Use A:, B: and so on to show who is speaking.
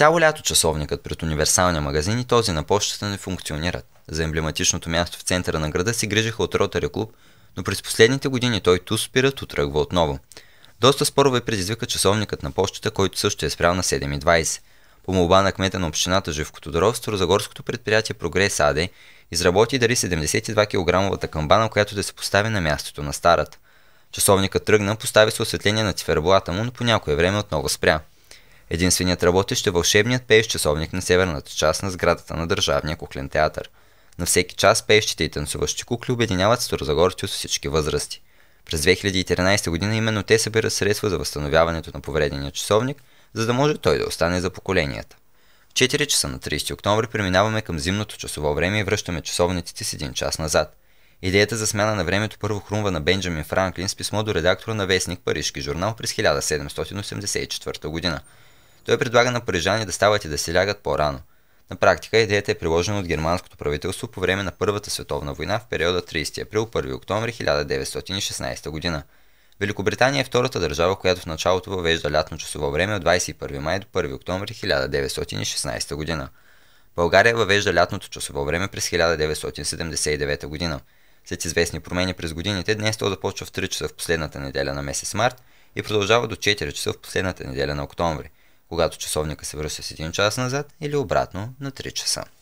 A: Цяло лято часовникът пред универсалния магазин и този на почтата не функционират. За емблематичното място в центъра на града се грижиха от Ротари клуб, но през последните години той ту спират отръгва отново. Доста спорове предизвика часовникът на почтата, който също е спрял на 7.20. По молба на кмета на общината Живко Тодоров, Старозагорското предприятие Прогрес АД изработи дари 72 кг камбана, която да се постави на мястото на старата. Часовникът тръгна, постави се осветление на циферблата му, но по някое време отново спря. Единственият работещ е вълшебният пееш часовник на северната част на сградата на Държавния куклен театър. На всеки час пеещите и танцуващи кукли обединяват старозагорци от всички възрасти. През 2013 година именно те събират средства за възстановяването на повредения часовник, за да може той да остане за поколенията. В 4 часа на 30 октомври преминаваме към зимното часово време и връщаме часовниците с един час назад. Идеята за смяна на времето първо хрумва на Бенджамин Франклин с писмо до редактора на вестник Парижки журнал през 1784 година – той предлага на парижани да стават и да се лягат по-рано. На практика идеята е приложена от германското правителство по време на Първата световна война в периода 30 април 1 октомври 1916 година. Великобритания е втората държава, която в началото въвежда лятно часово време от 21 май до 1 октомври 1916 година. България въвежда лятното часово време през 1979 година. След известни промени през годините, днес то започва в 3 часа в последната неделя на месец март и продължава до 4 часа в последната неделя на октомври когато часовника се връща с 1 час назад или обратно на 3 часа.